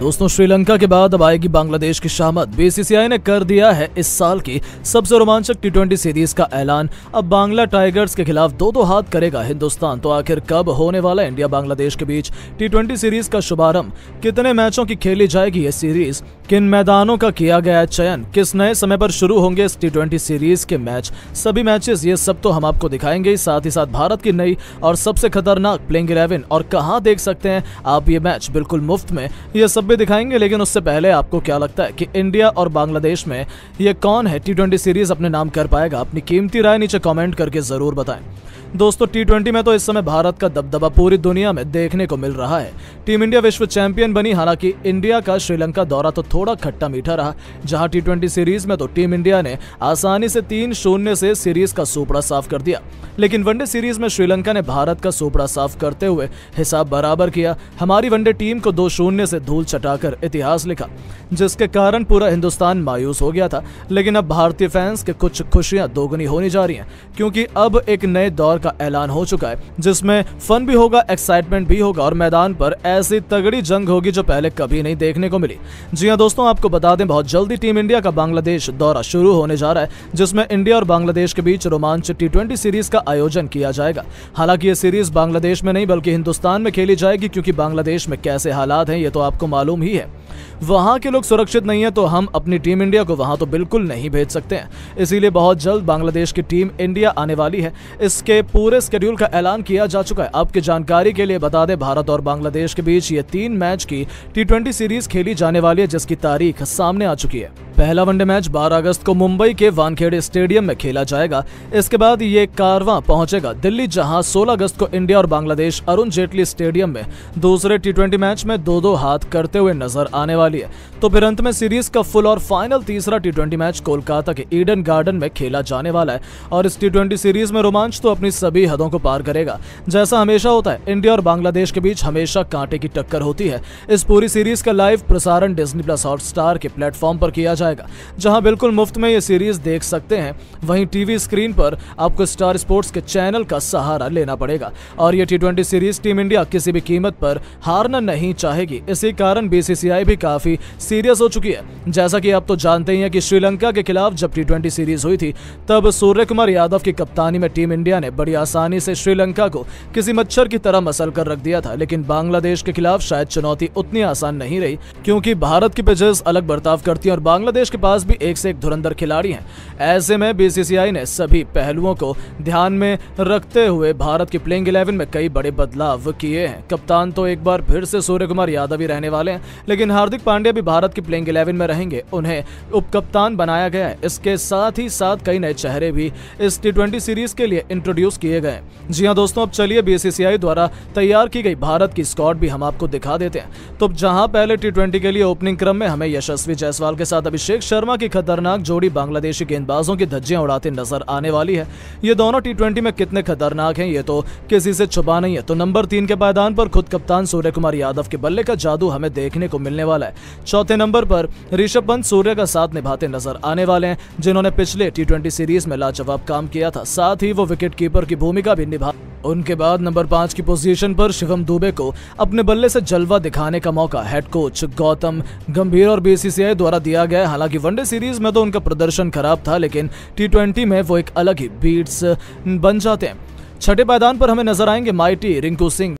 दोस्तों श्रीलंका के बाद अब आएगी बांग्लादेश की शामद बीसीसीआई ने कर दिया है इस साल की सबसे रोमांचक टी सीरीज का ऐलान अब बांग्ला टाइगर्स के खिलाफ दो दो हाथ करेगा हिंदुस्तान तो आखिर कब होने वाला इंडिया बांग्लादेश के बीच टी सीरीज का शुभारंभ कितने मैचों की खेली जाएगी ये सीरीज किन मैदानों का किया गया चयन किस नए समय पर शुरू होंगे इस टी सीरीज के मैच सभी मैचेस ये सब तो हम आपको दिखाएंगे साथ ही साथ भारत की नई और सबसे खतरनाक प्लेइंग इलेवन और कहाँ देख सकते हैं आप ये मैच बिल्कुल मुफ्त में ये सब भी दिखाएंगे लेकिन उससे पहले आपको क्या लगता है कि इंडिया और बांग्लादेश में ये कौन है टी सीरीज अपने नाम कर पाएगा अपनी कीमती राय नीचे कॉमेंट करके जरूर बताएं दोस्तों टी में तो इस समय भारत का दबदबा पूरी दुनिया में देखने को मिल रहा है टीम इंडिया विश्व चैंपियन बनी हालांकि इंडिया का श्रीलंका दौरा तो थोड़ा खट्टा मीठा रहा जहां टी सीरीज में तो टीम इंडिया ने आसानी से तीन शून्य से सीरीज का सुपड़ा साफ कर दिया लेकिन वनडे सीरीज में श्रीलंका ने भारत का सुपड़ा साफ करते हुए हिसाब बराबर किया हमारी वनडे टीम को दो शून्य से धूल चटाकर इतिहास लिखा जिसके कारण पूरा हिंदुस्तान मायूस हो गया था लेकिन अब भारतीय फैंस के कुछ खुशियां दोगुनी होनी जा रही हैं क्योंकि अब एक नए दौर पुरस्कार का ऐलान हो चुका है जिसमें फन भी होगा एक्साइटमेंट भी होगा और मैदान पर ऐसी तगड़ी जंग होगी जो पहले कभी नहीं देखने को मिली जी हाँ दोस्तों आपको बता दें बहुत जल्दी टीम इंडिया का बांग्लादेश दौरा शुरू होने जा रहा है जिसमें इंडिया और बांग्लादेश के बीच रोमांच टी सीरीज का आयोजन किया जाएगा हालांकि ये सीरीज बांग्लादेश में नहीं बल्कि हिंदुस्तान में खेली जाएगी क्योंकि बांग्लादेश में कैसे हालात हैं ये तो आपको मालूम ही है वहां के लोग सुरक्षित नहीं है तो हम अपनी टीम इंडिया को वहां तो बिल्कुल नहीं भेज सकते हैं इसीलिए बहुत जल्द बांग्लादेश की टीम इंडिया आने वाली है इसके पूरे स्केड्यूल का ऐलान किया जा चुका है आपकी जानकारी के लिए बता दें भारत और बांग्लादेश के बीच ये तीन मैच की टी सीरीज खेली जाने वाली है जिसकी तारीख सामने आ चुकी है पहला वनडे मैच 12 अगस्त को मुंबई के वानखेड़े स्टेडियम में खेला जाएगा इसके बाद ये कारवां पहुंचेगा दिल्ली जहां 16 अगस्त को इंडिया और बांग्लादेश अरुण जेटली स्टेडियम में दूसरे टी मैच में दो दो हाथ करते हुए नजर आने वाली है तो फिर अंत में सीरीज का फुल और फाइनल तीसरा टी मैच कोलकाता के ईडन गार्डन में खेला जाने वाला है और इस टी सीरीज में रोमांच तो अपनी सभी हदों को पार करेगा जैसा हमेशा होता है इंडिया और बांग्लादेश के बीच हमेशा कांटे की टक्कर होती है इस पूरी सीरीज का लाइव प्रसारण डिजनी प्लस हॉटस्टार के प्लेटफॉर्म पर किया जाएगा जहां बिल्कुल मुफ्त में ये सीरीज देख सकते हैं वहीं टीवी स्क्रीन पर आपको स्टार स्पोर्ट्स के चैनल का सहारा लेना पड़ेगा और ये टी सीरीज टीम इंडिया किसी भी कीमत पर हारना नहीं चाहेगी इसी कारण बीसीसीआई भी काफी सीरियस हो चुकी है जैसा कि आप तो जानते ही हैं कि श्रीलंका के खिलाफ जब टी सीरीज हुई थी तब सूर्य कुमार यादव की कप्तानी में टीम इंडिया ने बड़ी बड़ी आसानी से श्रीलंका को किसी मच्छर की तरह मसल कर रख दिया था लेकिन बांग्लादेश के खिलाफ शायद चुनौती उतनी आसान नहीं रही क्योंकि भारत की पिचेस अलग बर्ताव करती है और बांग्लादेश के पास भी एक से एक धुरंधर खिलाड़ी है ऐसे में बीसीसीआई ने सभी पहलुओं को ध्यान में रखते हुए भारत की प्लेइंग इलेवन में कई बड़े बदलाव किए हैं कप्तान तो एक बार फिर से सूर्य कुमार यादव ही रहने वाले हैं लेकिन हार्दिक पांड्या भी भारत की प्लेइंग इलेवन में रहेंगे उन्हें उप कप्तान बनाया गया है इसके साथ ही साथ कई नए चेहरे भी इस टी सीरीज के लिए इंट्रोड्यूस किए गए जी हाँ दोस्तों अब चलिए बीसीसीआई द्वारा तैयार की गई भारत की स्कॉट भी हम आपको दिखा देते हैं तो जहां पहले टी के लिए ओपनिंग क्रम में हमें यशस्वी जायसवाल के साथ अभिषेक शर्मा की खतरनाक जोड़ी बांग्लादेशी गेंदबाजों की धज्जियां उड़ाते नजर आने वाली है ये दोनों टी में कितने खतरनाक है ये तो किसी से छुपा नहीं है तो नंबर तीन के मैदान पर खुद कप्तान सूर्य कुमार यादव के बल्ले का जादू हमें देखने को मिलने वाला है चौथे नंबर पर ऋषभ पंत सूर्य का साथ निभाते नजर आने वाले हैं जिन्होंने पिछले टी सीरीज में लाजवाब काम किया था साथ ही वो विकेट कीपर की भूमिका भी निभा उनके बाद नंबर पांच की पोजीशन पर शिवम दुबे को अपने बल्ले से जलवा दिखाने का मौका हेड कोच गौतम गंभीर और बीसीसीआई द्वारा दिया गया हालांकि वनडे सीरीज में तो उनका प्रदर्शन खराब था लेकिन टी में वो एक अलग ही बीट्स बन जाते हैं छठे मैदान पर हमें नजर आएंगे माइटी रिंकू सिंह